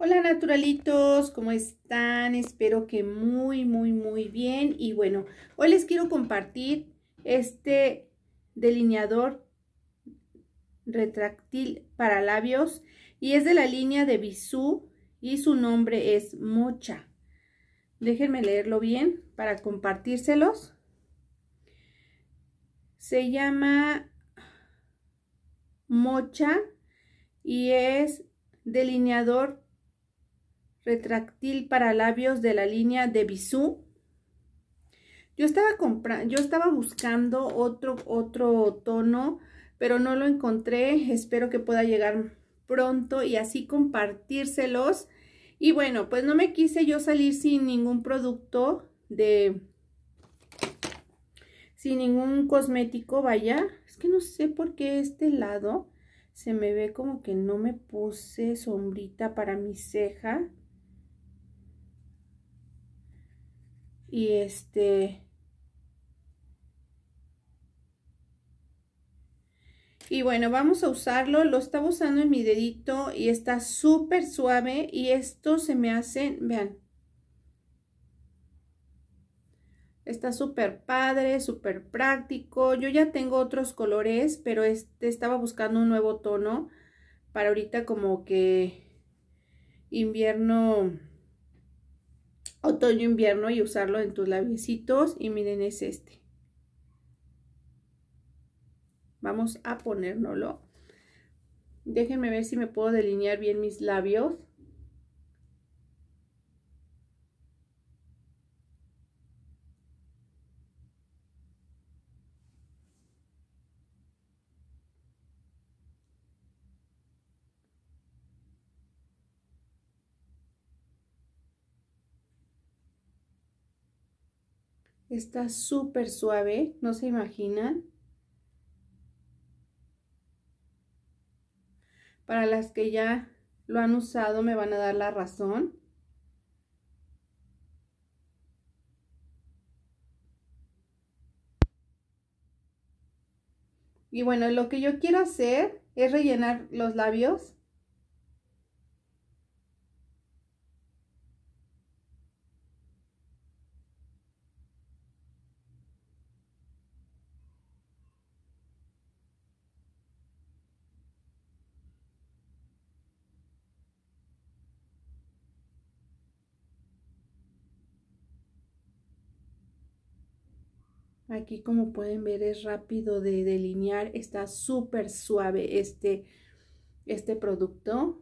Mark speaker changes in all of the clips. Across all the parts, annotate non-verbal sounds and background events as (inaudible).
Speaker 1: Hola naturalitos, ¿cómo están? Espero que muy, muy, muy bien. Y bueno, hoy les quiero compartir este delineador retráctil para labios y es de la línea de Bisú y su nombre es Mocha. Déjenme leerlo bien para compartírselos. Se llama Mocha y es delineador Retractil para labios de la línea de Bisú. Yo estaba yo estaba buscando otro, otro tono, pero no lo encontré. Espero que pueda llegar pronto y así compartírselos. Y bueno, pues no me quise yo salir sin ningún producto de... Sin ningún cosmético, vaya. Es que no sé por qué este lado se me ve como que no me puse sombrita para mi ceja. Y este... Y bueno, vamos a usarlo. Lo estaba usando en mi dedito y está súper suave. Y esto se me hace, vean. Está súper padre, súper práctico. Yo ya tengo otros colores, pero este estaba buscando un nuevo tono. Para ahorita como que invierno otoño-invierno y usarlo en tus labiecitos. Y miren, es este. Vamos a ponérnoslo. Déjenme ver si me puedo delinear bien mis labios. Está súper suave, no se imaginan. Para las que ya lo han usado me van a dar la razón. Y bueno, lo que yo quiero hacer es rellenar los labios Aquí como pueden ver es rápido de delinear, está súper suave este, este producto.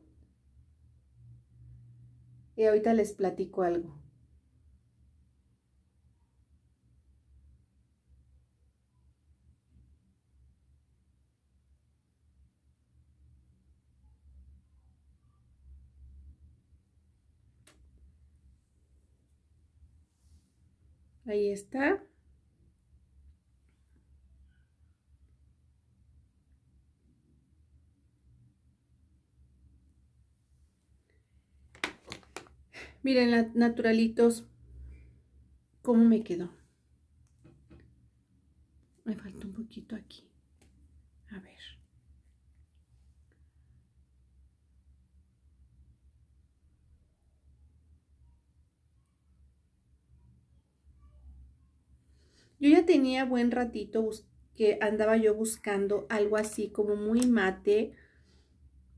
Speaker 1: Y ahorita les platico algo. Ahí está. Miren, naturalitos, cómo me quedó. Me falta un poquito aquí. A ver. Yo ya tenía buen ratito que andaba yo buscando algo así como muy mate,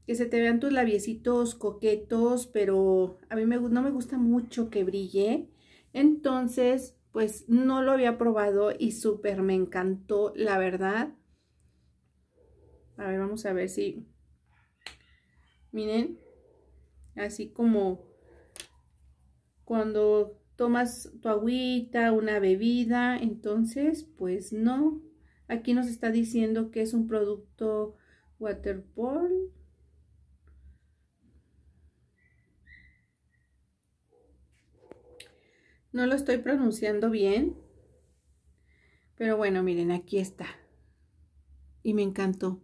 Speaker 1: que se te vean tus labiecitos coquetos, pero a mí no me gusta mucho que brille. Entonces, pues no lo había probado y súper me encantó, la verdad. A ver, vamos a ver si... Miren, así como cuando tomas tu agüita, una bebida, entonces, pues no. Aquí nos está diciendo que es un producto waterpol No lo estoy pronunciando bien. Pero bueno, miren, aquí está. Y me encantó.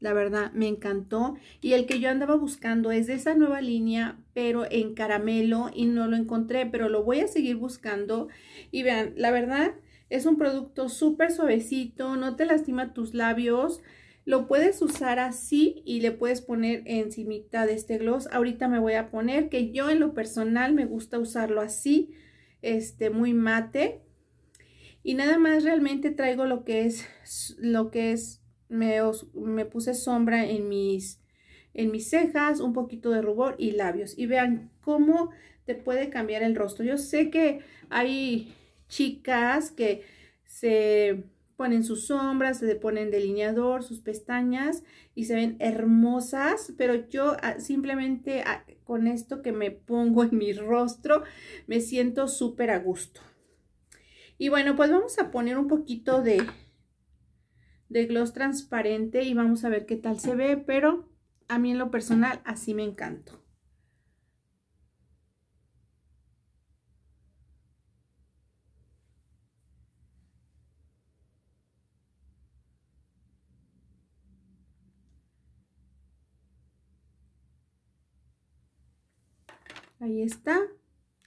Speaker 1: La verdad, me encantó. Y el que yo andaba buscando es de esa nueva línea, pero en caramelo y no lo encontré. Pero lo voy a seguir buscando. Y vean, la verdad, es un producto súper suavecito. No te lastima tus labios. Lo puedes usar así y le puedes poner encimita de este gloss. Ahorita me voy a poner que yo en lo personal me gusta usarlo así este, muy mate. Y nada más realmente traigo lo que es, lo que es, me, me puse sombra en mis, en mis cejas, un poquito de rubor y labios. Y vean cómo te puede cambiar el rostro. Yo sé que hay chicas que se ponen sus sombras, se le ponen delineador, sus pestañas y se ven hermosas, pero yo ah, simplemente ah, con esto que me pongo (laughs) en mi rostro me siento súper a gusto. Y bueno, pues vamos a poner un poquito de, de gloss transparente y vamos a ver qué tal se ve, pero a mí en lo personal así me encantó. Ahí está.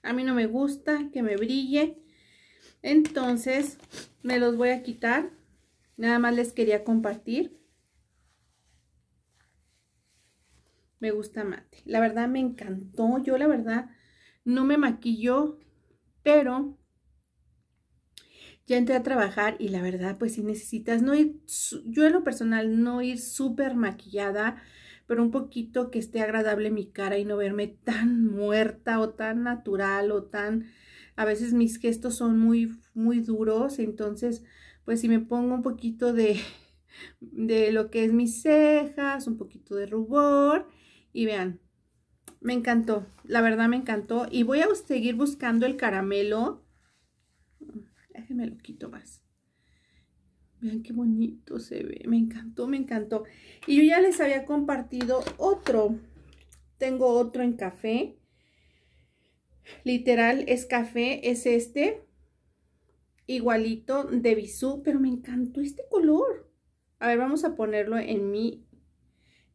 Speaker 1: A mí no me gusta que me brille. Entonces me los voy a quitar. Nada más les quería compartir. Me gusta mate. La verdad me encantó. Yo la verdad no me maquillo, pero ya entré a trabajar y la verdad pues si necesitas no ir, yo en lo personal no ir súper maquillada pero un poquito que esté agradable mi cara y no verme tan muerta o tan natural o tan... A veces mis gestos son muy, muy duros, entonces pues si me pongo un poquito de, de lo que es mis cejas, un poquito de rubor y vean, me encantó, la verdad me encantó y voy a seguir buscando el caramelo. Déjenme lo quito más. Vean qué bonito se ve. Me encantó, me encantó. Y yo ya les había compartido otro. Tengo otro en café. Literal, es café. Es este. Igualito de bisú. Pero me encantó este color. A ver, vamos a ponerlo en mi,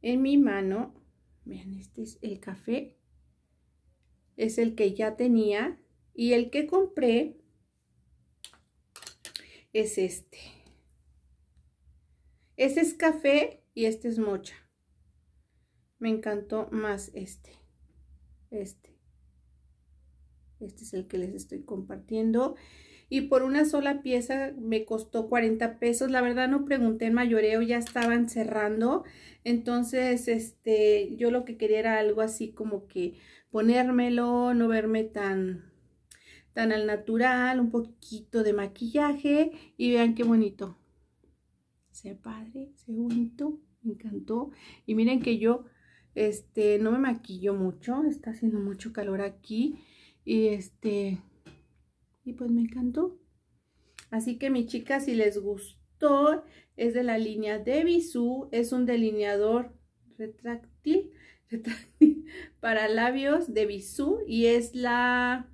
Speaker 1: en mi mano. Vean, este es el café. Es el que ya tenía. Y el que compré es este este es café y este es mocha. Me encantó más este. Este. Este es el que les estoy compartiendo. Y por una sola pieza me costó 40 pesos. La verdad no pregunté en mayoreo, ya estaban cerrando. Entonces, este, yo lo que quería era algo así como que ponérmelo, no verme tan, tan al natural, un poquito de maquillaje. Y vean qué bonito. Se padre, se bonito, me encantó. Y miren que yo este, no me maquillo mucho, está haciendo mucho calor aquí. Y este, y pues me encantó. Así que mi chicas, si les gustó, es de la línea de Bisú, es un delineador retráctil, (laughs) para labios de Bisú y es la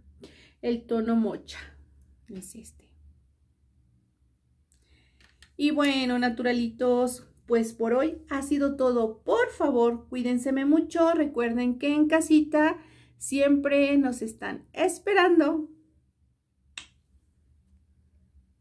Speaker 1: el tono mocha. Es este. Y bueno, naturalitos, pues por hoy ha sido todo. Por favor, cuídense mucho. Recuerden que en casita siempre nos están esperando.